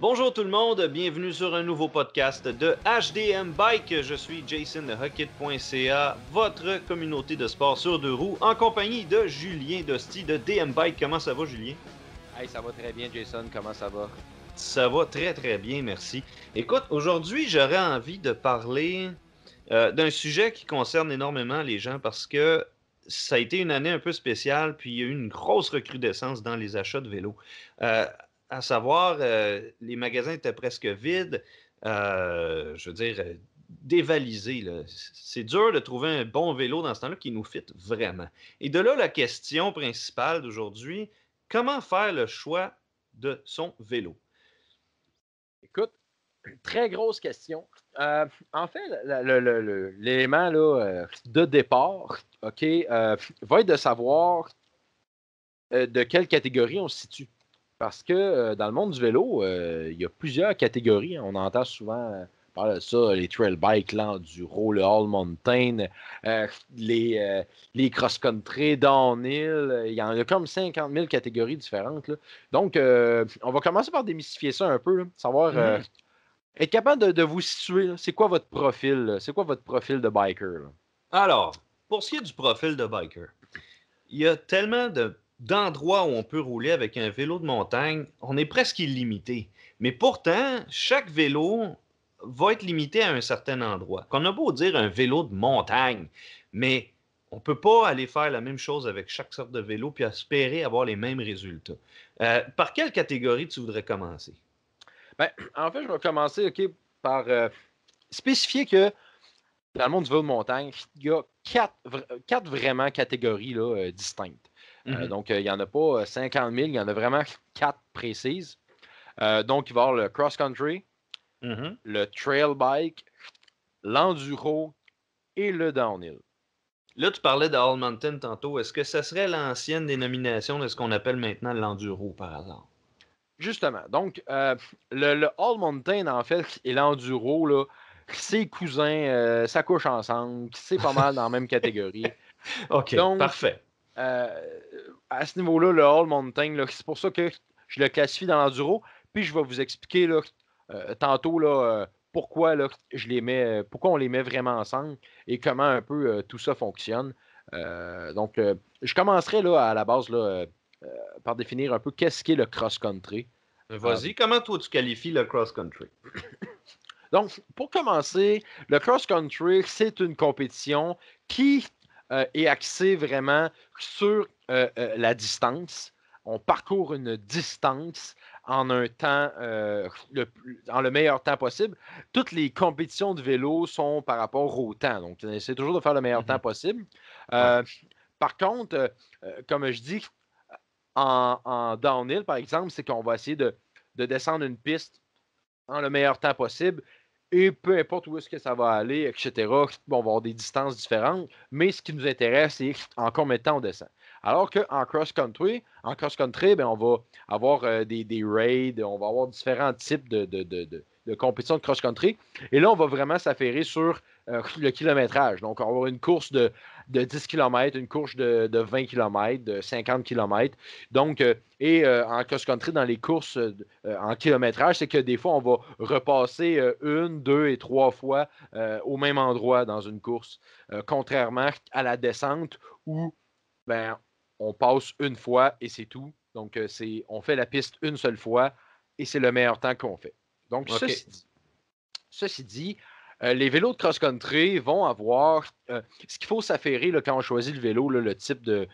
Bonjour tout le monde, bienvenue sur un nouveau podcast de HDM Bike. Je suis Jason de Hucket.ca, votre communauté de sport sur deux roues, en compagnie de Julien Dosti de DM Bike. Comment ça va, Julien? ça va très bien, Jason. Comment ça va? Ça va très très bien, merci. Écoute, aujourd'hui, j'aurais envie de parler euh, d'un sujet qui concerne énormément les gens parce que ça a été une année un peu spéciale, puis il y a eu une grosse recrudescence dans les achats de vélos. Euh, à savoir, euh, les magasins étaient presque vides. Euh, je veux dire, euh, dévalisés. C'est dur de trouver un bon vélo dans ce temps-là qui nous fit vraiment. Et de là, la question principale d'aujourd'hui, comment faire le choix de son vélo? Écoute, très grosse question. en fait, l'élément de départ, OK, va être de savoir de quelle catégorie on se situe. Parce que euh, dans le monde du vélo, euh, il y a plusieurs catégories. On entend souvent euh, parler de ça, les trail bikes, l'enduro, le all mountain, les, les cross-country, downhill. Il y en a comme 50 000 catégories différentes. Donc, on va commencer par démystifier ça un peu, savoir mhm. être capable de, vous situer. C'est quoi votre profil? C'est quoi votre profil de biker? Alors, pour ce qui est du profil de biker, il y a tellement de d'endroits où on peut rouler avec un vélo de montagne, on est presque illimité. Mais pourtant, chaque vélo va être limité à un certain endroit. Qu'on a beau dire un vélo de montagne, mais on ne peut pas aller faire la même chose avec chaque sorte de vélo puis espérer avoir les mêmes résultats. Euh, par quelle catégorie tu voudrais commencer? Ben, en fait, je vais commencer par euh, spécifier que dans le monde du vélo de montagne, il y a quatre, vraiment catégories euh, distinctes. Euh, mm-hmm. donc, euh, il n'y en a pas 50 euh, 000, il y en a vraiment quatre précises. donc, il va y avoir le cross-country, mm-hmm. le trail bike, l'enduro et le downhill. Là, tu parlais de All Mountain tantôt. Est-ce que ça serait l'ancienne dénomination de ce qu'on appelle maintenant l'enduro, par hasard? Justement. Donc, le, All Mountain, en fait, et l'enduro, là, c'est cousins, ça couche ensemble, c'est pas mal dans la même catégorie. OK, parfait. Euh, à ce niveau-là, le All Mountain, c'est pour ça que je le classifie dans l'enduro. Puis je vais vous expliquer euh, tantôt euh, pourquoi je les mets, pourquoi on les met vraiment ensemble et comment un peu tout ça fonctionne. donc, je commencerai à la base par définir un peu qu'est-ce qu'est le cross-country. Vas-y, comment toi tu qualifies le cross-country? donc, pour commencer, le cross-country, c'est une compétition qui est euh, axé vraiment sur euh, euh, la distance. On parcourt une distance en le, meilleur temps possible. Toutes les compétitions de vélo sont par rapport au temps. Donc, on essaie toujours de faire le meilleur mmh temps possible. Par contre, comme je dis, en, downhill, par exemple, c'est qu'on va essayer de descendre une piste en le meilleur temps possible, et peu importe où est-ce que ça va aller, etc., bon, on va avoir des distances différentes, mais ce qui nous intéresse, c'est en combien de temps on descend. Alors qu'en cross-country, en cross-country, ben, on va avoir euh, des, raids, on va avoir différents types de, compétitions de cross-country, et là, on va vraiment s'affairer sur euh, le kilométrage. Donc, on va avoir une course de de 10 km, une course de, 20 km, de 50 km. Donc, euh, et euh, en cross-country, dans les courses euh, en kilométrage, c'est que des fois, on va repasser une, deux et trois fois au même endroit dans une course, contrairement à la descente où ben, on passe une fois et c'est tout. Donc, c'est on fait la piste une seule fois et c'est le meilleur temps qu'on fait. Donc, ceci dit euh, les vélos de cross-country vont avoir. Euh, ce qu'il faut s'affairer quand on choisit le vélo, le, type de,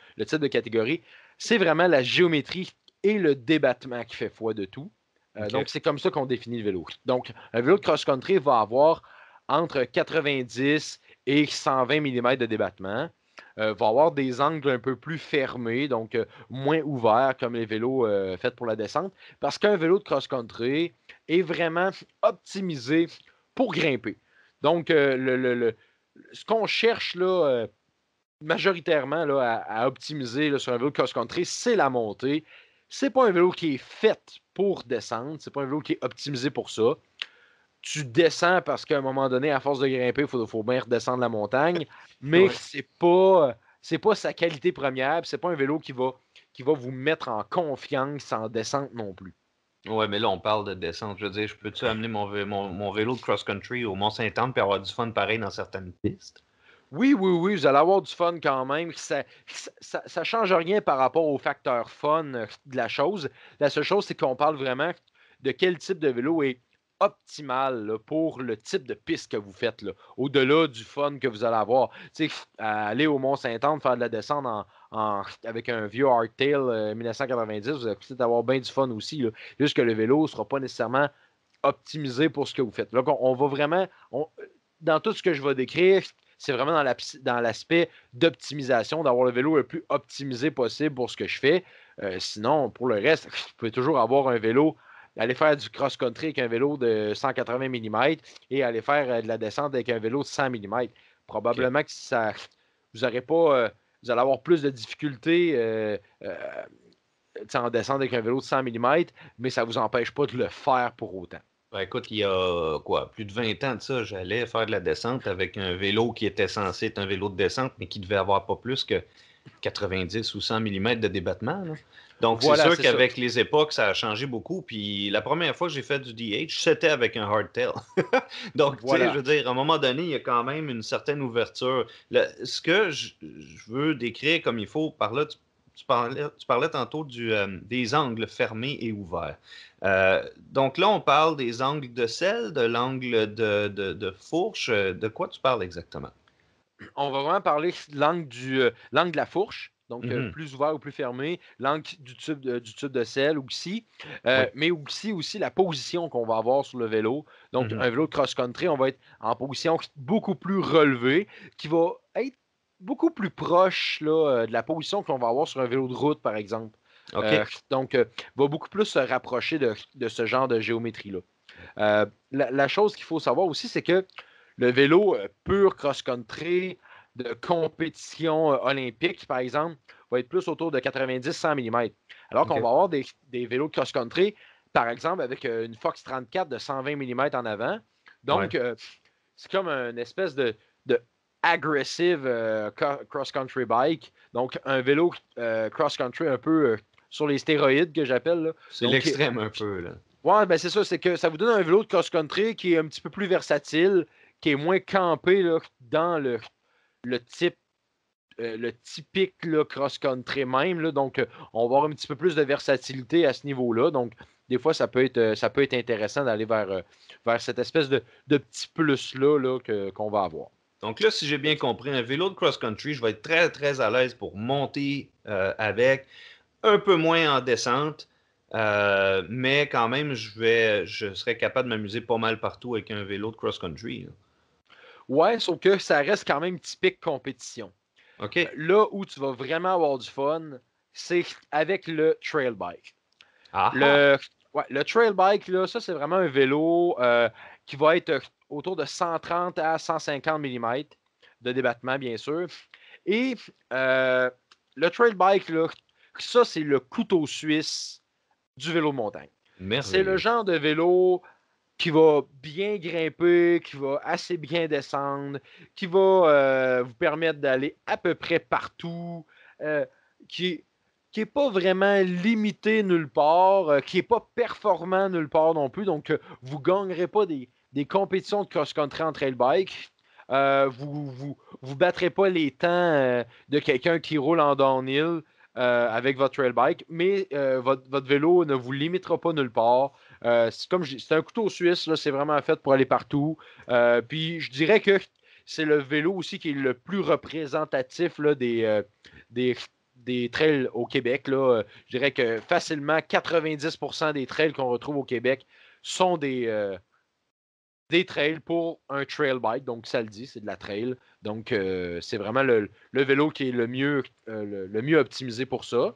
catégorie, c'est vraiment la géométrie et le débattement qui fait foi de tout. Euh, donc, c'est comme ça qu'on définit le vélo. Donc, un vélo de cross-country va avoir entre 90 et 120 mm de débattement. va avoir des angles un peu plus fermés, donc moins ouverts, comme les vélos faits pour la descente, parce qu'un vélo de cross-country est vraiment optimisé pour grimper. Donc, euh, le, ce qu'on cherche là, euh, majoritairement là, à, optimiser sur un vélo cross-country, c'est la montée. C'est pas un vélo qui est fait pour descendre. C'est pas un vélo qui est optimisé pour ça. Tu descends parce qu'à un moment donné, à force de grimper, il faut, faut, bien redescendre la montagne. Mais ce c'est pas euh, c'est pas sa qualité première. C'est pas un vélo qui va, qui va vous mettre en confiance en descente non plus. Ouais, mais là, on parle de descente. Je veux dire, je peux-tu amener mon, vélo de cross-country au Mont-Saint-Anne et avoir du fun pareil dans certaines pistes? Oui, oui, oui, vous allez avoir du fun quand même. Ça ne change rien par rapport au facteur fun euh, de la chose. La seule chose, c'est qu'on parle vraiment de quel type de vélo est optimale pour le type de piste que vous faites, au-delà du fun que vous allez avoir. sais, aller au Mont-Saint-Anne, faire de la descente en, avec un vieux hardtail 1990, euh, vous allez peut-être avoir bien du fun aussi. Là. Juste que le vélo ne sera pas nécessairement optimisé pour ce que vous faites. Donc, on, va vraiment, dans tout ce que je vais décrire, c'est vraiment dans l'aspect d'optimisation, d'avoir le vélo le plus optimisé possible pour ce que je fais. Euh, sinon, pour le reste, vous pouvez toujours avoir un vélo aller faire du cross-country avec un vélo de 180 mm et aller faire euh, de la descente avec un vélo de 100 mm. Probablement que ça, vous aurez pas, euh, vous allez avoir plus de difficultés euh, descendre euh, en descente avec un vélo de 100 mm, mais ça ne vous empêche pas de le faire pour autant. Ben, écoute, il y a quoi, plus de 20 ans de ça, j'allais faire de la descente avec un vélo qui était censé être un vélo de descente, mais qui devait avoir pas plus que 90 ou 100 mm de débattement. Donc, c'est sûr qu'avec les époques, ça a changé beaucoup. Puis la première fois que j'ai fait du DH, c'était avec un hardtail. Donc, voilà. je veux dire, à un moment donné, il y a quand même une certaine ouverture. ce que je, veux décrire comme il faut, par là, tu, tu, parlais, tantôt du, euh, des angles fermés et ouverts. Euh, donc là, on parle des angles de sel, de l'angle de fourche. De quoi tu parles exactement? on va vraiment parler de l'angle, du, euh, de la fourche. Donc, euh, mmh plus ouvert ou plus fermé, langue du tube de, du tube de sel aussi, euh, mais aussi, aussi la position qu'on va avoir sur le vélo. Donc, mmh un vélo de cross-country, on va être en position beaucoup plus relevée, qui va être beaucoup plus proche de la position qu'on va avoir sur un vélo de route, par exemple. donc, va beaucoup plus se rapprocher de, ce genre de géométrie-là. la, chose qu'il faut savoir aussi, c'est que le vélo euh, pur cross-country de compétition euh, olympique, par exemple, va être plus autour de 90-100 mm. Alors qu'on va avoir des, des vélos cross-country, par exemple, avec euh, une Fox 34 de 120 mm en avant. Donc, c'est comme une espèce de, de aggressive cross-country bike. Donc, un vélo cross-country un peu sur les stéroïdes que j'appelle. C'est l'extrême un peu. là. Ouais, ben c'est ça, c'est que ça vous donne un vélo de cross-country qui est un petit peu plus versatile, qui est moins campé dans le, type euh, le typique cross-country même. donc, on va avoir un petit peu plus de versatilité à ce niveau-là. Donc, des fois, ça peut être, euh, ça peut être intéressant d'aller vers, euh, vers cette espèce de, de petit plus-là qu'on va avoir. Donc là, si j'ai bien compris, un vélo de cross-country, je vais être très, très à l'aise pour monter avec, un peu moins en descente, mais quand même, je, vais, je serai capable de m'amuser pas mal partout avec un vélo de cross-country. Ouais, sauf que ça reste quand même typique compétition. OK. Euh, là où tu vas vraiment avoir du fun, c'est avec le trail bike. Ah le, ah! ouais, le trail bike, là, ça, c'est vraiment un vélo euh, qui va être euh, autour de 130 à 150 mm de débattement, bien sûr. Et le trail bike, là, ça, c'est le couteau suisse du vélo de montagne. C'est le genre de vélo qui va bien grimper, qui va assez bien descendre, qui va euh, vous permettre d'aller à peu près partout, euh, qui n'est pas vraiment limité nulle part, euh, qui n'est pas performant nulle part non plus. Donc, vous ne gagnerez pas des, compétitions de cross-country en trail bike. vous, vous, battrez pas les temps de quelqu'un qui roule en downhill avec votre trail bike, mais votre, vélo ne vous limitera pas nulle part. Euh, c'est un couteau suisse, c'est vraiment fait pour aller partout. Euh, puis je dirais que c'est le vélo aussi qui est le plus représentatif des, euh, des, trails au Québec. Je dirais que facilement 90% des trails qu'on retrouve au Québec sont des, trails pour un trail bike. Donc ça le dit, c'est de la trail. Donc c'est vraiment le, vélo qui est le mieux, le, mieux optimisé pour ça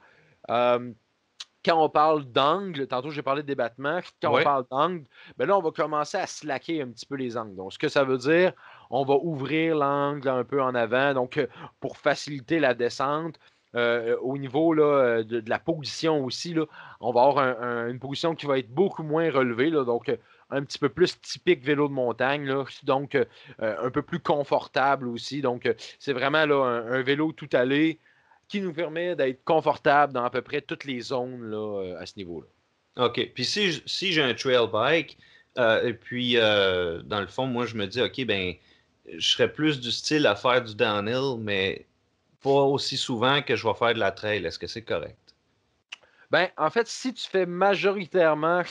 quand on parle d'angle, tantôt j'ai parlé des battements, quand on parle d'angle, ben là, on va commencer à slacker un petit peu les angles. Donc, ce que ça veut dire, on va ouvrir l'angle un peu en avant, donc euh, pour faciliter la descente. Euh, au niveau euh, de, la position aussi, là, on va avoir une position qui va être beaucoup moins relevée, là, donc un petit peu plus typique vélo de montagne, donc un peu plus confortable aussi. Donc, c'est vraiment là, un, un, vélo tout allé qui nous permet d'être confortable dans à peu près toutes les zones euh, à ce niveau-là. OK. Puis si, j'ai un trail bike, euh, et puis euh, dans le fond, moi, je me dis, OK, ben, je serais plus du style à faire du downhill, mais pas aussi souvent que je vais faire de la trail. Est-ce que c'est correct? Ben, en fait, si tu fais majoritairement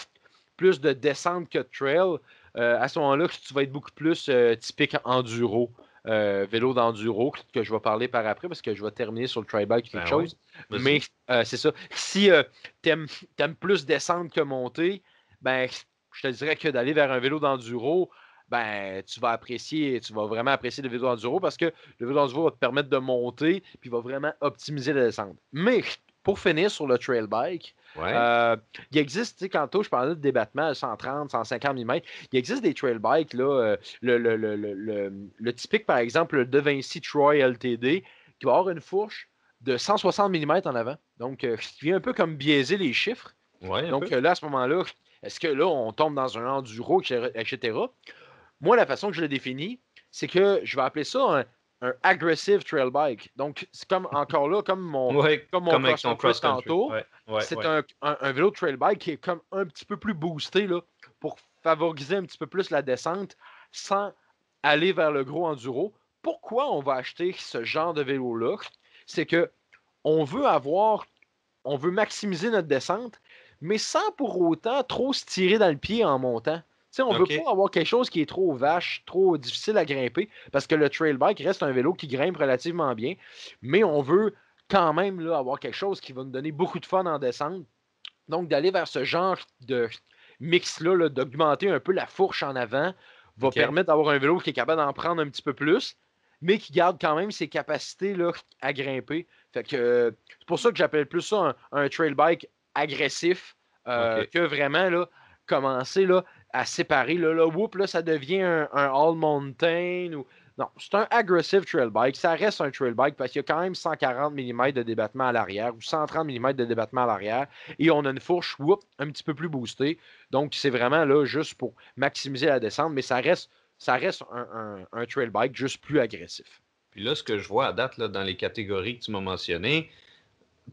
plus de descente que de trail, à ce moment-là, tu vas être beaucoup plus typique enduro. Euh, vélo d'enduro que je vais parler par après parce que je vais terminer sur le tri-bike quelque ben chose. Mais euh, c'est ça. Si tu euh, t'aimes aimes plus descendre que monter, ben je te dirais que d'aller vers un vélo d'enduro, ben tu vas apprécier, tu vas vraiment apprécier le vélo d'enduro parce que le vélo d'enduro va te permettre de monter puis va vraiment optimiser la descente. Mais pour finir sur le trail bike, euh, il existe, quand je parlais de débattement à 130, 150 mm, il existe des trail bikes, là, euh, le, typique, par exemple, le De Vinci Troy LTD, qui va avoir une fourche de 160 mm en avant. Donc, je euh, qui vient un peu comme biaiser les chiffres. Donc, là, à ce moment-là, est-ce que là, on tombe dans un enduro, etc. Moi, la façon que je le définis, c'est que je vais appeler ça un un aggressive trail bike. Donc, c'est comme encore là, comme mon, comme mon cross, c'est un, vélo trail bike qui est comme un petit peu plus boosté là, pour favoriser un petit peu plus la descente sans aller vers le gros enduro. Pourquoi on va acheter ce genre de vélo-là? C'est que on veut avoir, on veut maximiser notre descente, mais sans pour autant trop se tirer dans le pied en montant on ne veut pas avoir quelque chose qui est trop vache, trop difficile à grimper, parce que le trail bike reste un vélo qui grimpe relativement bien, mais on veut quand même avoir quelque chose qui va nous donner beaucoup de fun en descente. Donc, d'aller vers ce genre de mix-là, d'augmenter un peu la fourche en avant, va permettre d'avoir un vélo qui est capable d'en prendre un petit peu plus, mais qui garde quand même ses capacités là, à grimper. Fait que c'est pour ça que j'appelle plus ça un, trail bike agressif euh, que vraiment là, commencer là, à séparer. Là, là, whoop, là, ça devient un, all mountain. Ou... Non, c'est un aggressive trail bike. Ça reste un trail bike parce qu'il y a quand même 140 mm de débattement à l'arrière ou 130 mm de débattement à l'arrière. Et on a une fourche, whoop, un petit peu plus boostée. Donc, c'est vraiment là juste pour maximiser la descente, mais ça reste, ça reste un, un, trail bike juste plus agressif. Puis là, ce que je vois à date là, dans les catégories que tu m'as mentionnées,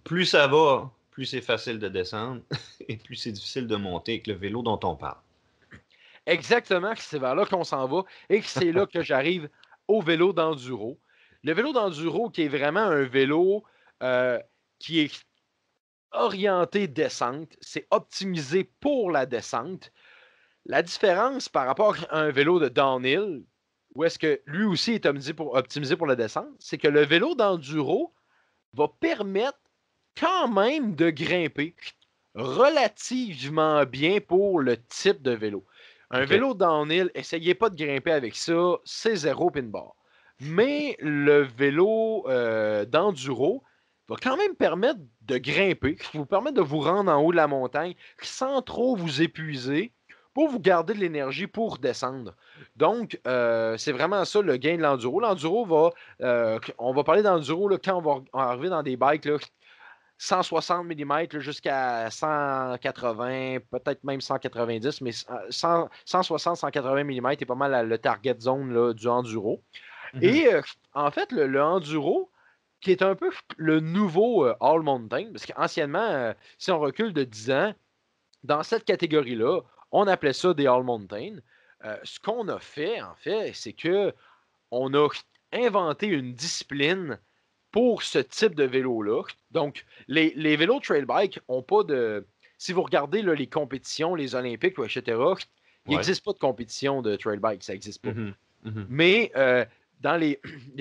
plus ça va, plus c'est facile de descendre et plus c'est difficile de monter avec le vélo dont on parle exactement que c'est vers là qu'on s'en va et que c'est là que j'arrive au vélo d'enduro. Le vélo d'enduro qui est vraiment un vélo euh, qui est orienté descente, c'est optimisé pour la descente. La différence par rapport à un vélo de downhill, où est-ce que lui aussi est optimisé pour la descente, c'est que le vélo d'enduro va permettre quand même de grimper relativement bien pour le type de vélo. Un vélo vélo downhill, essayez pas de grimper avec ça, c'est zéro pin bar. Mais le vélo euh, d'enduro va quand même permettre de grimper, vous permet de vous rendre en haut de la montagne sans trop vous épuiser pour vous garder de l'énergie pour descendre. Donc, euh, c'est vraiment ça le gain de l'enduro. L'enduro va, euh, on va parler d'enduro quand on va arriver dans des bikes 160 mm jusqu'à 180, peut-être même 190, mais 160-180 euh, mm est pas mal le target zone du enduro. Et mm-hmm. euh, en fait, le, enduro, qui est un peu le nouveau euh, All Mountain, parce qu'anciennement, si on recule de 10 ans, dans cette catégorie-là, on appelait ça des All Mountain. ce qu'on a fait, en fait, c'est que on a inventé une discipline pour ce type de vélo-là. Donc, les, vélos trail bike n'ont pas de. Si vous regardez les compétitions, les Olympiques, etc., il n'existe pas de compétition de trail bike, ça n'existe pas. Mm-hmm. Mm-hmm. Mais euh, dans les,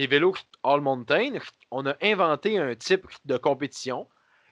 vélos All Mountain, on a inventé un type de compétition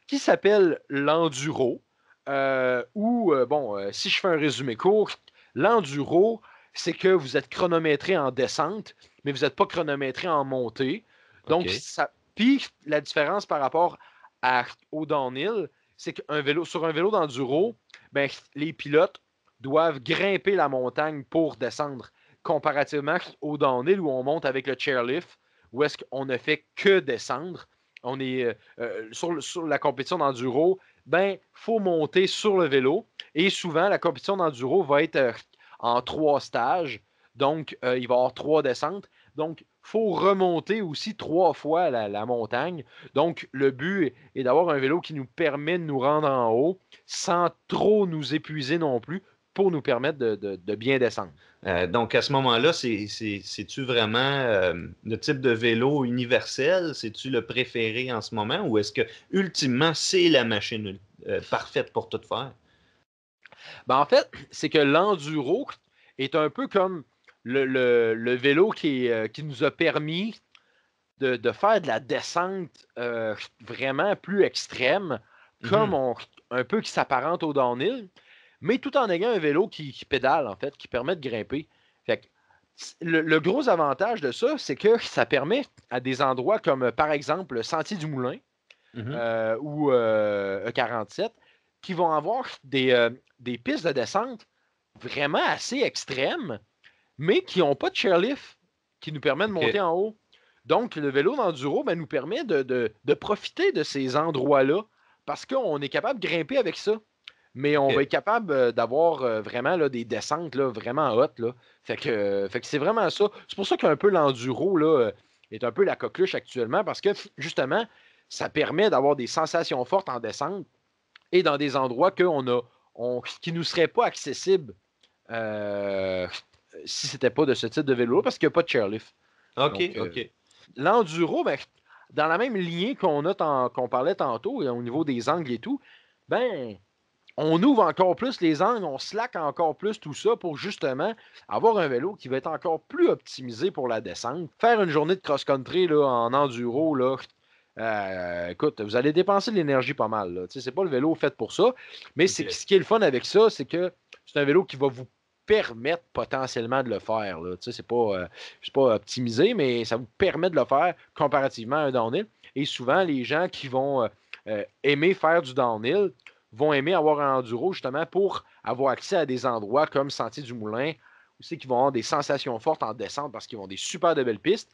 qui s'appelle l'enduro. Euh, ou, euh, bon, si je fais un résumé court, l'enduro, c'est que vous êtes chronométré en descente, mais vous n'êtes pas chronométré en montée. Donc, ça, puis la différence par rapport à, au downhill, c'est qu'un vélo, sur un vélo d'enduro, ben, les pilotes doivent grimper la montagne pour descendre, comparativement au downhill où on monte avec le chairlift, où est-ce qu'on ne fait que descendre. On est euh, euh, sur, sur, la compétition d'enduro, ben faut monter sur le vélo et souvent la compétition d'enduro va être euh, en trois stages, donc il va y avoir trois descentes. Donc faut remonter aussi trois fois la, montagne. Donc, le but est d'avoir un vélo qui nous permet de nous rendre en haut sans trop nous épuiser non plus pour nous permettre de, bien descendre. Euh, donc, à ce moment-là, c'est-tu vraiment euh, le type de vélo universel? C'est-tu le préféré en ce moment? Ou est-ce que, ultimement, c'est la machine euh, parfaite pour tout faire? Ben, en fait, c'est que l'enduro est un peu comme le, vélo euh, qui, nous a permis de, faire de la descente euh, vraiment plus extrême, mmh comme un peu qui s'apparente au downhill, mais tout en ayant un vélo qui, pédale, en fait, qui permet de grimper. le, gros avantage de ça, c'est que ça permet à des endroits comme, par exemple, le Sentier du Moulin mmh euh, ou E47, e qui vont avoir des, des pistes de descente vraiment assez extrêmes mais qui n'ont pas de chairlift qui nous permet de monter en haut. Donc, le vélo d'enduro ben, nous permet de, profiter de ces endroits-là parce qu'on est capable de grimper avec ça. Mais on va être capable euh, d'avoir euh, vraiment là, des descentes vraiment hautes. Là. Fait que, euh, fait que c'est vraiment ça. C'est pour ça qu'un peu l'enduro est un peu la coqueluche actuellement parce que justement, ça permet d'avoir des sensations fortes en descente et dans des endroits que a, qui ne nous seraient pas accessibles si c'était pas de ce type de vélo parce qu'il n'y a pas de chairlift. OK, euh, OK. L'enduro, ben, dans la même lignée qu'on parlait tantôt au niveau des angles et tout, ben on ouvre encore plus les angles, on slack encore plus tout ça pour justement avoir un vélo qui va être encore plus optimisé pour la descente. Faire une journée de cross-country en enduro, euh, écoute, vous allez dépenser de l'énergie pas mal. Ce n'est pas le vélo fait pour ça. Mais c'est ce qui est le fun avec ça, c'est que c'est un vélo qui va vous permettent potentiellement de le faire. sais c'est pas, euh, pas optimisé, mais ça vous permet de le faire comparativement à un downhill. Et souvent, les gens qui vont euh, euh, aimer faire du downhill vont aimer avoir un enduro justement pour avoir accès à des endroits comme Sentier du Moulin, où c'est qu'ils vont avoir des sensations fortes en descente parce qu'ils ont des super de belles pistes,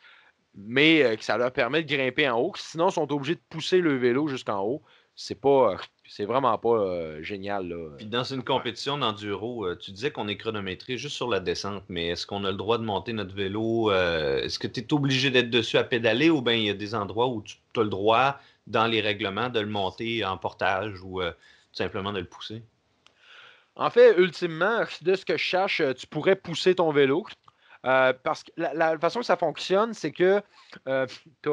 mais que ça leur permet de grimper en haut. Sinon, ils sont obligés de pousser le vélo jusqu'en haut c'est pas. Euh, c'est vraiment pas euh, génial. Puis euh, dans une compétition d'enduro, tu disais qu'on est chronométré juste sur la descente, mais est-ce qu'on a le droit de monter notre vélo? est-ce que tu es obligé d'être dessus à pédaler ou bien il y a des endroits où tu as le droit, dans les règlements, de le monter en portage ou tout simplement de le pousser? En fait, ultimement, de ce que je cherche, tu pourrais pousser ton vélo. parce que la, la, façon que ça fonctionne, c'est que tu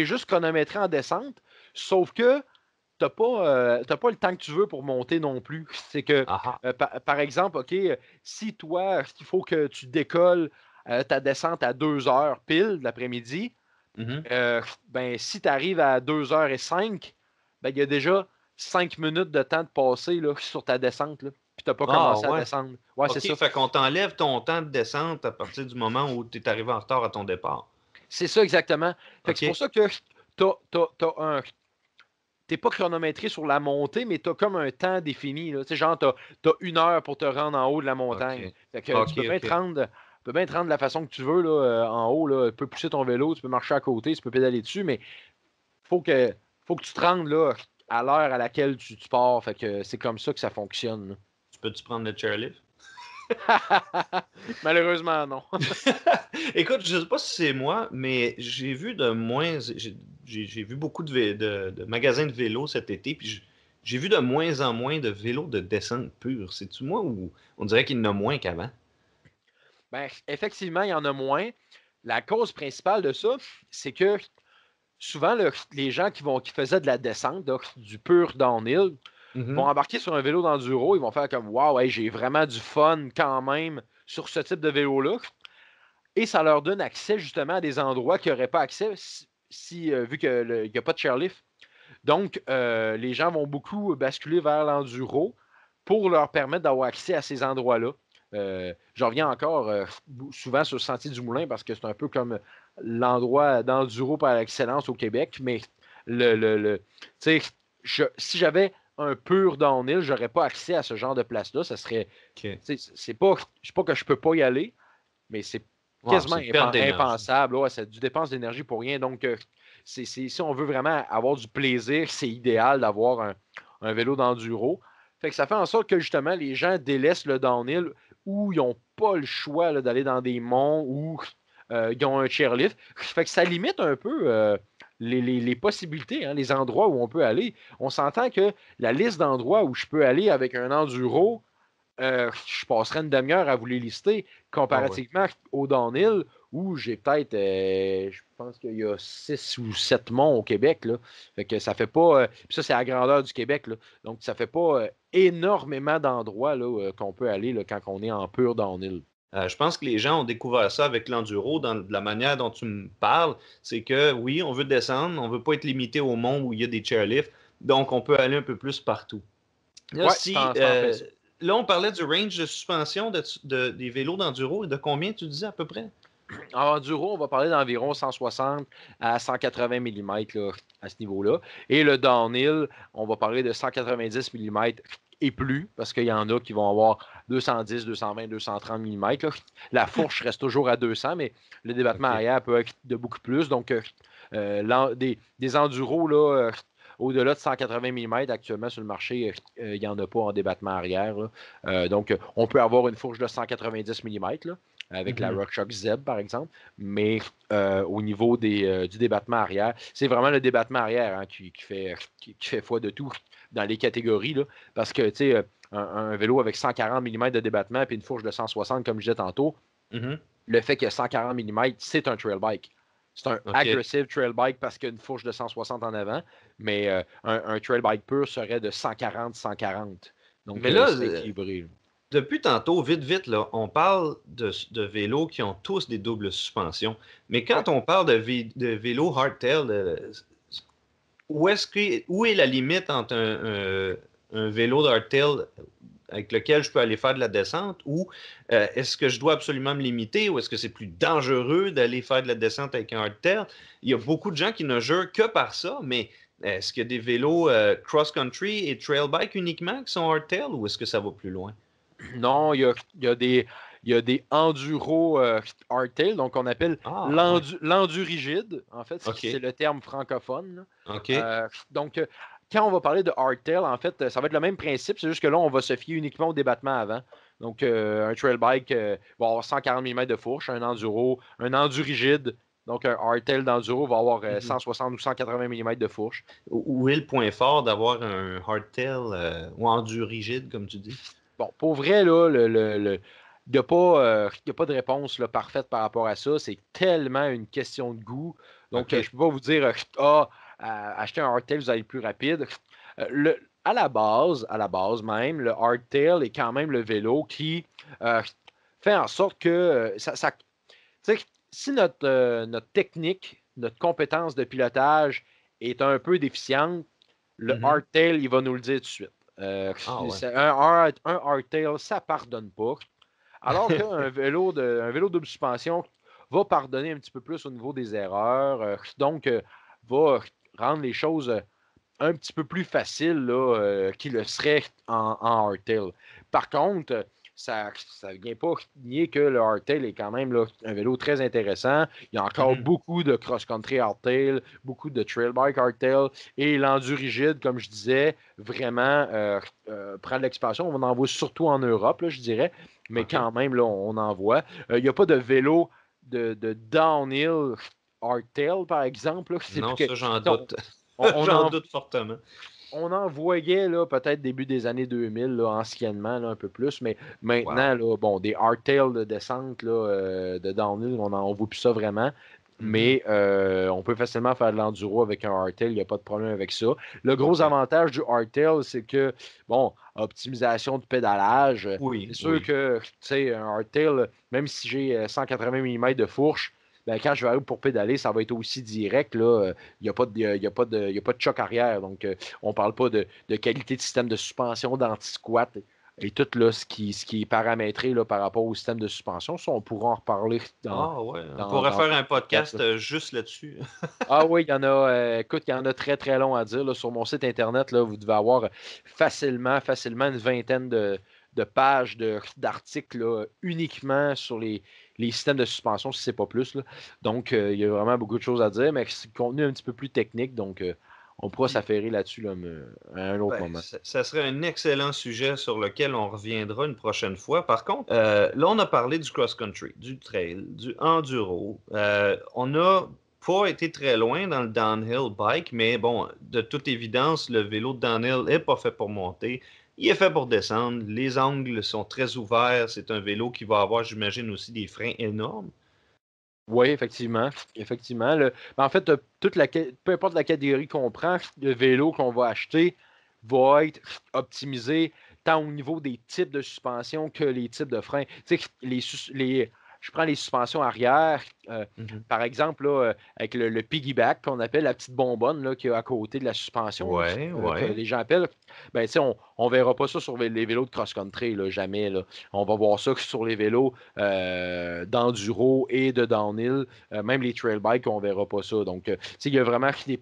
es juste chronométré en descente, sauf que t'as pas, euh, pas le temps que tu veux pour monter non plus. C'est que, ah ah. Euh, par, exemple, OK, euh, si toi, il faut que tu décolles ta descente à 2 heures pile l'après-midi, mmh ben, si tu arrives à 2h05, ben, il y a déjà 5 minutes de temps de passer là, sur ta descente. Là, puis t'as pas ah, commencé à descendre. c'est ça. Fait qu'on t'enlève ton temps de descente à partir du moment où tu es arrivé en retard à ton départ. C'est ça, exactement. C'est pour ça que tu as, as, t'es pas chronométré sur la montée, mais t'as comme un temps défini. Tu genre, t'as as une heure pour te rendre en haut de la montagne. tu peux bien te rendre de la façon que tu veux là, euh, en haut. Là, tu peux pousser ton vélo, tu peux marcher à côté, tu peux pédaler dessus, mais faut que faut que tu te rendes là, à l'heure à laquelle tu, pars. Fait que c'est comme ça que ça fonctionne. Tu peux-tu prendre le chairlift? Malheureusement, non. Écoute, je sais pas si c'est moi, mais j'ai vu de moins, j'ai vu beaucoup de, magasins de vélos cet été, puis j'ai vu de moins en moins de vélos de descente pure. C'est-tu moi ou on dirait qu'il y en a moins qu'avant? Ben, effectivement, il y en a moins. La cause principale de ça, c'est que souvent, les gens qui, vont, qui faisaient de la descente, donc du pur downhill, mm-hmm. vont embarquer sur un vélo d'enduro. Ils vont faire comme Waouh, j'ai vraiment du fun quand même sur ce type de vélo-là. Et ça leur donne accès justement à des endroits qui n'auraient pas accès si, vu qu'il n'y a pas de chairlift. Donc, les gens vont beaucoup basculer vers l'enduro pour leur permettre d'avoir accès à ces endroits-là. J'en je reviens encore souvent sur le sentier du Moulin parce que c'est un peu comme l'endroit d'enduro par excellence au Québec, mais le, le, si j'avais un pur downhill, j'aurais pas accès à ce genre de place-là. Ce serait. C'est pas, pas que je peux pas y aller, mais c'est quasiment hein. impensable. c'est du dépense d'énergie pour rien. Donc, euh, si on veut vraiment avoir du plaisir, c'est idéal d'avoir un, vélo d'enduro. Fait que ça fait en sorte que justement les gens délaissent le downhill où ils n'ont pas le choix d'aller dans des monts ou euh, ils ont un chairlift. Fait que ça limite un peu euh, les, possibilités, hein, les endroits où on peut aller. On s'entend que la liste d'endroits où je peux aller avec un enduro, euh, je passerais une demi-heure à vous les lister ah comparativement au downhill où j'ai peut-être, euh, je pense qu'il y a six ou sept monts au Québec. Là. Fait que ça fait pas. Euh, ça, c'est la grandeur du Québec. Là. Donc, ça fait pas énormément d'endroits qu'on peut aller là, quand on est en pur downhill. je pense que les gens ont découvert ça avec l'enduro dans la manière dont tu me parles. C'est que oui, on veut descendre, on ne veut pas être limité au mont où il y a des chairlifts, donc on peut aller un peu plus partout. Là, si, là, on parlait du range de suspension des vélos d'enduro et de combien tu disais à peu près? En enduro, on va parler d'environ 160 à 180 mm à ce niveau-là. Et le downhill, on va parler de 190 mm et plus, parce qu'il y en a qui vont avoir 210, 220, 230 mm. La fourche reste toujours à 200, mais le débattement arrière peut être de beaucoup plus. Donc, euh, euh, des, des enduros, là, euh, au-delà de 180 mm, actuellement, sur le marché, euh, il n'y en a pas en débattement arrière. Euh, donc, on peut avoir une fourche de 190 mm. avec la mhm. RockShox Zeb, par exemple. Mais euh, au niveau du débattement arrière, c'est vraiment le débattement arrière hein, qui, fait, foi de tout dans les catégories. parce que, tu sais, un, vélo avec 140 mm de débattement et une fourche de 160, comme je disais tantôt, mhm. le fait que 140 mm, c'est un trail bike. C'est un agressif aggressive trail bike parce qu'il y a une fourche de 160 en avant, mais euh, un, trail bike pur serait de 140-140. Donc, mais euh, là, c'est euh, équilibré. Depuis tantôt, vite, vite, là, on parle de, vélos qui ont tous des doubles suspensions. Mais quand on parle de, vélos hardtail, où est, que, où est la limite entre un, un, vélo hardtail » avec lequel je peux aller faire de la descente ou euh, est-ce que je dois absolument me limiter ou est-ce que c'est plus dangereux d'aller faire de la descente avec un hardtail? Il y a beaucoup de gens qui ne jurent que par ça, mais est-ce qu'il y a des vélos euh, cross-country et trail bike uniquement qui sont hardtail ou est-ce que ça va plus loin? Non, il y a, des. Il des enduro euh, hardtail, donc on appelle ah, l'endu l'endurigide, en fait, c'est le terme francophone. OK. donc, quand on va parler de Hardtail, en fait, euh, ça va être le même principe, c'est juste que là, on va se fier uniquement au débattement avant. Donc, euh, un trail bike euh, va avoir 140 mm de fourche, un enduro, un rigide, donc un hardtail d'enduro va avoir 160 mhm. ou 180 mm de fourche. Où est le point fort d'avoir un hardtail ou rigide, comme tu dis? Bon, pour vrai, là, le, il n'y a, pas de réponse parfaite par rapport à ça. C'est tellement une question de goût. Donc, je ne peux pas vous dire, ah, acheter un hardtail, vous allez plus rapide. Euh, le, à la base, à la base même, le hardtail est quand même le vélo qui euh, fait en sorte que euh, ça, si notre, notre technique, notre compétence de pilotage est un peu déficiente, le mm-hmm. hardtail, il va nous le dire tout de suite. Ah, un, hardtail, ça pardonne pas. Alors qu'un vélo, de, vélo double suspension va pardonner un petit peu plus au niveau des erreurs. donc, va rendre les choses euh, un petit peu plus faciles là, euh, qu'il le serait en, hardtail. Par contre, ça ne vient pas nier que le hardtail est quand même un vélo très intéressant. Il y a encore mm-hmm. beaucoup de cross-country hardtail, beaucoup de trail bike hardtail et l'endurigide, comme je disais, vraiment euh, euh, prend de l'expansion. On en voit surtout en Europe, je dirais, mais quand même, on en voit. il n'y a pas de vélo de downhill Hardtail, par exemple. non, ça, j'en doute. On, j'en doute fortement on en voyait peut-être début des années 2000, anciennement, un peu plus, mais maintenant, bon, des hardtail de descente euh, de downhill, on en voit plus ça vraiment. Mm-hmm. Mais euh, on peut facilement faire de l'enduro avec un hardtail, il n'y a pas de problème avec ça. Le gros avantage du hardtail, c'est que, bon, optimisation de pédalage. Oui. C'est sûr que, tu sais, un hardtail, même si j'ai 180 euh, mm de fourche, ben, quand je vais arriver pour pédaler, ça va être aussi direct. Euh, il n'y a, pas de, pas de choc arrière. Donc, euh, on ne parle pas de, qualité de système de suspension, d'anti-squat et tout là, ce, qui, ce qui est paramétré par rapport au système de suspension. Ça, on pourra en reparler. ah ouais, hein. on pourrait faire un podcast euh, juste là-dessus. ah oui, il y en a, y en a très très long à dire. Là, sur mon site internet, là, vous devez avoir facilement, facilement une vingtaine de, de pages d'articles uniquement sur les, systèmes de suspension, si n'est pas plus. Donc, euh, il y a vraiment beaucoup de choses à dire, mais c'est contenu un petit peu plus technique. Donc, euh, on pourra s'affairer là-dessus là, à un autre ben, moment. Ça, serait un excellent sujet sur lequel on reviendra une prochaine fois. Par contre, euh, là, on a parlé du cross-country, du trail, du enduro. on n'a pas été très loin dans le downhill bike, mais bon, de toute évidence, le vélo de downhill n'est pas fait pour monter. Il est fait pour descendre. Les angles sont très ouverts. C'est un vélo qui va avoir, j'imagine, aussi des freins énormes. Oui, effectivement. Effectivement. Ben, en fait, euh, toute peu importe la catégorie qu'on prend, le vélo qu'on va acheter va être optimisé tant au niveau des types de suspension que les types de freins. Tu les, je prends les suspensions arrière, euh, mmh par exemple, euh, avec le, piggyback qu'on appelle la petite bonbonne qui est à côté de la suspension, Oui, euh, oui. les gens appellent, ben, on ne verra pas ça sur les vélos de cross-country, jamais. On va voir ça sur les vélos d'enduro et de downhill, même les trail bikes, on ne verra pas ça. Donc, tu sais, il y a vraiment des,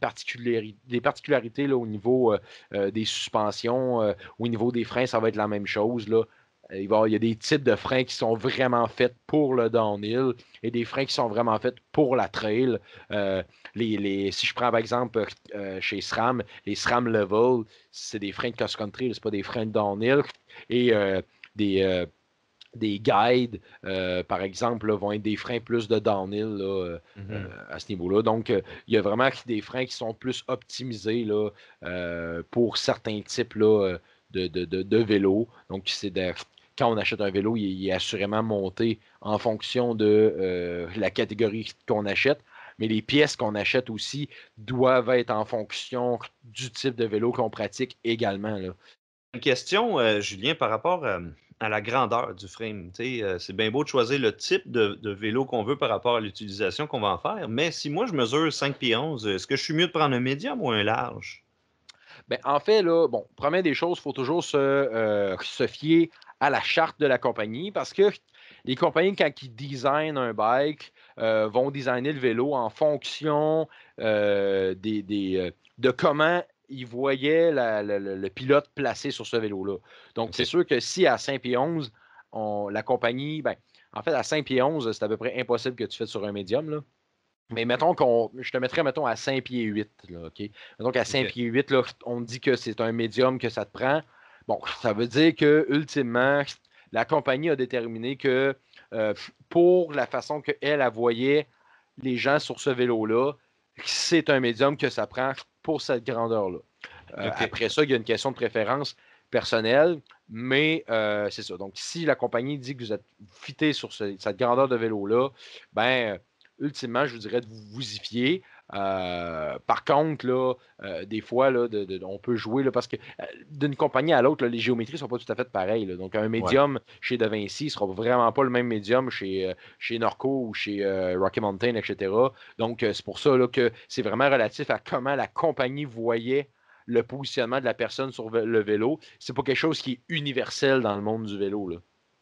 des particularités là, au niveau des suspensions, au niveau des freins, ça va être la même chose. Là. Euh, il, y a des types de freins qui sont vraiment faits pour le downhill et des freins qui sont vraiment faits pour la trail. Euh, les, si je prends par exemple euh, chez SRAM, les SRAM Level, c'est des freins de cross-country, c'est pas des freins de downhill. Et des, des guides, par exemple, vont être des freins plus de downhill mm-hmm. à ce niveau-là. Donc, il y a vraiment des freins qui sont plus optimisés pour certains types de, de, de, de Donc, c'est quand on achète un vélo, il, est assurément monté en fonction de euh, la catégorie qu'on achète. Mais les pièces qu'on achète aussi doivent être en fonction du type de vélo qu'on pratique également. Une question, euh, Julien, par rapport euh, à la grandeur du frame. c'est bien beau de choisir le type de, vélo qu'on veut par rapport à l'utilisation qu'on va en faire, mais si moi je mesure 5 pieds 11, est-ce que je suis mieux de prendre un médium ou un large? Ben en fait, là, bon, première des choses, il faut toujours se, se, fier à la charte de la compagnie parce que les compagnies, quand ils designent un bike, euh, vont designer le vélo en fonction euh, euh, de comment ils voyaient le, pilote placé sur ce vélo-là. Donc, c'est sûr que si à 5 pieds 11 la compagnie, ben, en fait, à 5 pieds 11 c'est à peu près impossible que tu fasses sur un médium. Mais mettons qu'on. Je te mettrais, mettons, à 5 pieds 8. OK? Donc, à 5 pieds 8, on dit que c'est un médium que ça te prend. Bon, ça veut dire que ultimement, la compagnie a déterminé que euh, pour la façon qu'elle voyé les gens sur ce vélo-là, c'est un médium que ça prend pour cette grandeur-là. Euh, après ça, il y a une question de préférence personnelle, mais euh, c'est ça. Donc, si la compagnie dit que vous êtes fité sur cette grandeur de vélo-là, ben, ultimement, je vous dirais de vous y fier. Euh, par contre, là, euh, des fois, on peut jouer là, parce que euh, d'une compagnie à l'autre, les géométries ne sont pas tout à fait pareilles. Donc, un médium chez Da Vinci ne sera vraiment pas le même médium chez, chez Norco ou chez Rocky Mountain, etc. Donc, c'est pour ça que c'est vraiment relatif à comment la compagnie voyait le positionnement de la personne sur le vélo. C'est pas quelque chose qui est universel dans le monde du vélo. Là.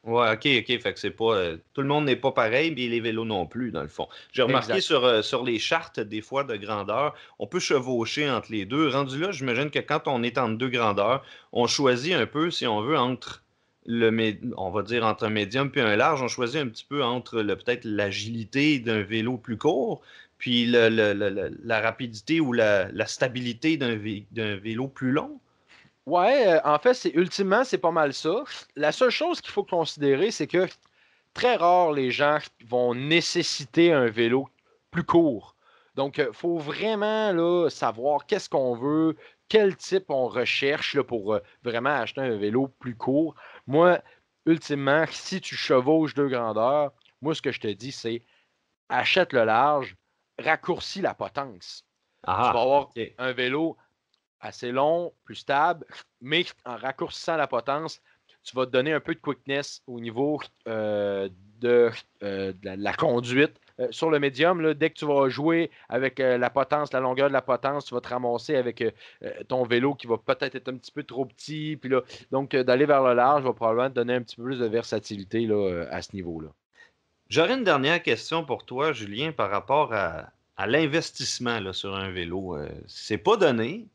Oui, OK, OK. Fait que c'est pas. Euh, tout le monde n'est pas pareil, mais les vélos non plus, dans le fond. J'ai remarqué sur, euh, sur les chartes, des fois, de grandeur, on peut chevaucher entre les deux. Rendu là, j'imagine que quand on est entre deux grandeurs, on choisit un peu, si on veut, entre le on va dire entre un médium puis un large, on choisit un petit peu entre peut-être l'agilité d'un vélo plus court, puis la rapidité ou la, stabilité d'un vélo plus long. Ouais, euh, en fait, c'est ultimement, c'est pas mal ça. La seule chose qu'il faut considérer, c'est que très rare les gens vont nécessiter un vélo plus court. Donc, il euh, faut vraiment là, savoir qu'est-ce qu'on veut, quel type on recherche pour euh, vraiment acheter un vélo plus court. Moi, ultimement, si tu chevauches deux grandeurs, moi, ce que je te dis, c'est achète le large, raccourcis la potence. Ah, tu vas avoir un vélo assez long, plus stable, mais en raccourcissant la potence, tu vas te donner un peu de quickness au niveau euh, euh, de, la, conduite. Euh, sur le médium, dès que tu vas jouer avec la potence, la longueur de la potence, tu vas te ramasser avec ton vélo qui va peut-être être un petit peu trop petit. Puis donc, d'aller vers le large va probablement te donner un petit peu plus de versatilité là, à ce niveau-là. J'aurais une dernière question pour toi, Julien, par rapport à, à l'investissement sur un vélo. c'est pas donné.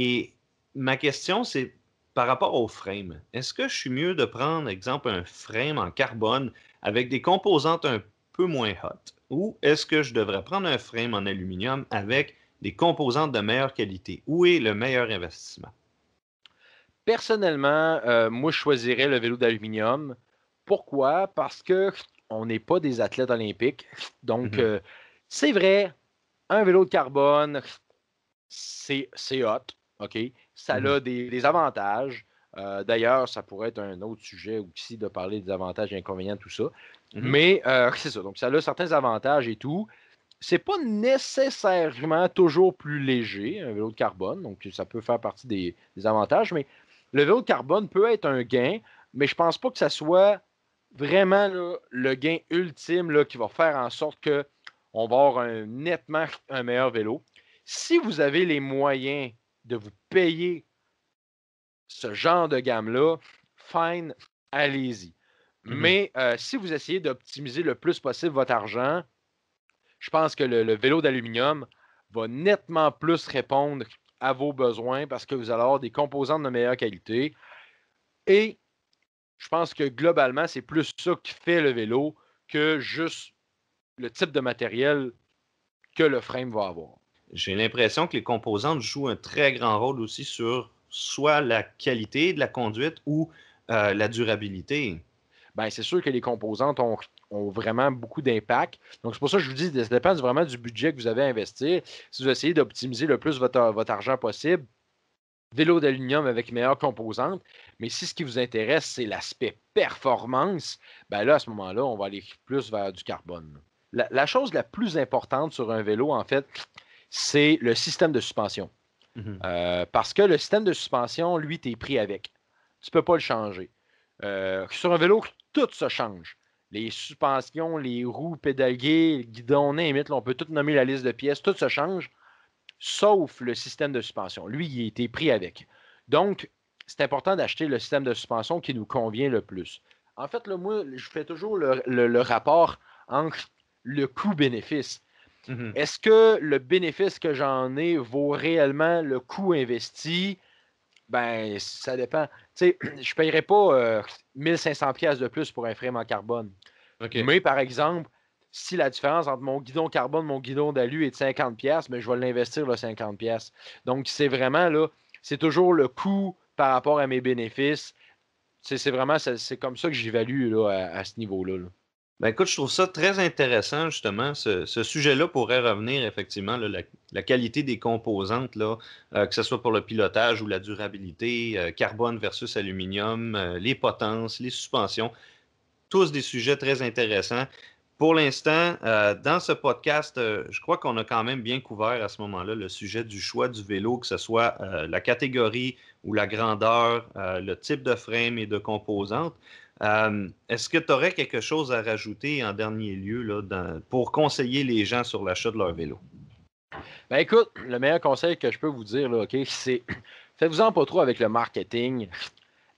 Et ma question, c'est par rapport au frame. Est-ce que je suis mieux de prendre, exemple, un frame en carbone avec des composantes un peu moins hot? Ou est-ce que je devrais prendre un frame en aluminium avec des composantes de meilleure qualité? Où est le meilleur investissement? Personnellement, euh, moi, je choisirais le vélo d'aluminium. Pourquoi? Parce que on n'est pas des athlètes olympiques. Donc, mhm. euh, c'est vrai, un vélo de carbone, c'est hot. OK? Ça mmh a des, avantages. Euh, d'ailleurs, ça pourrait être un autre sujet aussi de parler des avantages et inconvénients, de tout ça. Mmh mais euh, c'est ça. Donc, ça a certains avantages et tout. C'est pas nécessairement toujours plus léger, un vélo de carbone. Donc, ça peut faire partie des, avantages. Mais le vélo de carbone peut être un gain, mais je pense pas que ça soit vraiment le gain ultime là, qui va faire en sorte qu'on va avoir nettement un meilleur vélo. Si vous avez les moyens de vous payer ce genre de gamme-là, fine, allez-y. Mmh Mais euh, si vous essayez d'optimiser le plus possible votre argent, je pense que le, le vélo d'aluminium va nettement plus répondre à vos besoins parce que vous allez avoir des composants de meilleure qualité. Et je pense que globalement, c'est plus ça qui fait le vélo que juste le type de matériel que le frame va avoir j'ai l'impression que les composantes jouent un très grand rôle aussi sur soit la qualité de la conduite ou euh, la durabilité. Bien, c'est sûr que les composantes ont, vraiment beaucoup d'impact. Donc, c'est pour ça que je vous dis, ça dépend vraiment du budget que vous avez à investir. Si vous essayez d'optimiser le plus votre, votre argent possible, vélo d'aluminium avec meilleure composante. Mais si ce qui vous intéresse, c'est l'aspect performance, ben là, à ce moment-là, on va aller plus vers du carbone. la chose la plus importante sur un vélo, en fait, c'est le système de suspension. Mhm. Euh, parce que le système de suspension, lui, tu es pris avec. Tu ne peux pas le changer. Euh, sur un vélo, tout se change. Les suspensions, les roues, pédalguées, le guidon, on peut tout nommer la liste de pièces, tout se change, sauf le système de suspension. Lui, il est pris avec. Donc, c'est important d'acheter le système de suspension qui nous convient le plus. En fait, moi, je fais toujours le rapport entre le coût-bénéfice. Mhm. Est-ce que le bénéfice que j'en ai vaut réellement le coût investi? Ben, ça dépend. Tu sais, je ne paierais pas 1500 euh, pièces de plus pour un frame en carbone. Mais par exemple, si la différence entre mon guidon carbone et mon guidon d'alu est de 50 pièces, mais je vais l'investir le 50 pièces. Donc c'est vraiment là, c'est toujours le coût par rapport à mes bénéfices. C'est vraiment c'est comme ça que j'évalue à, à ce niveau-là. là ben écoute, je trouve ça très intéressant, justement. Ce, sujet-là pourrait revenir, effectivement, la, qualité des composantes, là, euh, que ce soit pour le pilotage ou la durabilité, euh, carbone versus aluminium, euh, les potences, les suspensions. Tous des sujets très intéressants. Pour l'instant, dans ce podcast, je crois qu'on a quand même bien couvert à ce moment-là le sujet du choix du vélo, que ce soit la catégorie ou la grandeur, le type de frame et de composantes. Euh, est-ce que tu aurais quelque chose à rajouter en dernier lieu là, pour conseiller les gens sur l'achat de leur vélo? Ben écoute, le meilleur conseil que je peux vous dire, c'est faites-vous-en pas trop avec le marketing.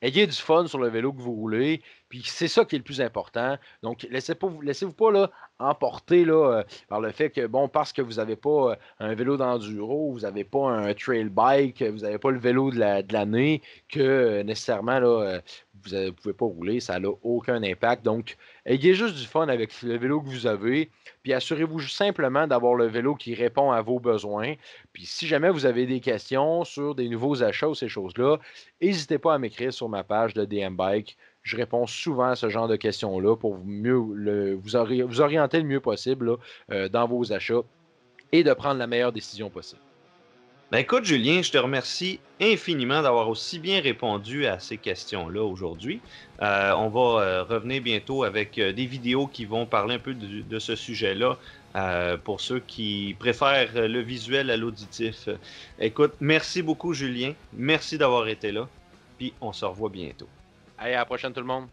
Ayez du fun sur le vélo que vous roulez. Puis c'est ça qui est le plus important. Donc, laissez-vous pas là, emporter là, euh, par le fait que, bon, parce que vous n'avez pas euh, un vélo d'enduro, vous n'avez pas un trail bike, vous n'avez pas le vélo de l'année, que euh, nécessairement là, vous ne pouvez pas rouler, ça n'a aucun impact. Donc, ayez juste du fun avec le vélo que vous avez, puis assurez-vous simplement d'avoir le vélo qui répond à vos besoins. Puis si jamais vous avez des questions sur des nouveaux achats ou ces choses-là, n'hésitez pas à m'écrire sur ma page de DM Bike je réponds souvent à ce genre de questions-là pour vous, mieux, le, vous, orienter le mieux possible euh, dans vos achats et de prendre la meilleure décision possible. Ben, écoute, Julien, je te remercie infiniment d'avoir aussi bien répondu à ces questions-là aujourd'hui. Euh, on va euh, revenir bientôt avec des vidéos qui vont parler un peu de, de ce sujet-là pour ceux qui préfèrent le visuel à l'auditif. Écoute, merci beaucoup, Julien. Merci d'avoir été là. Puis on se revoit bientôt. Allez, à la prochaine tout le monde.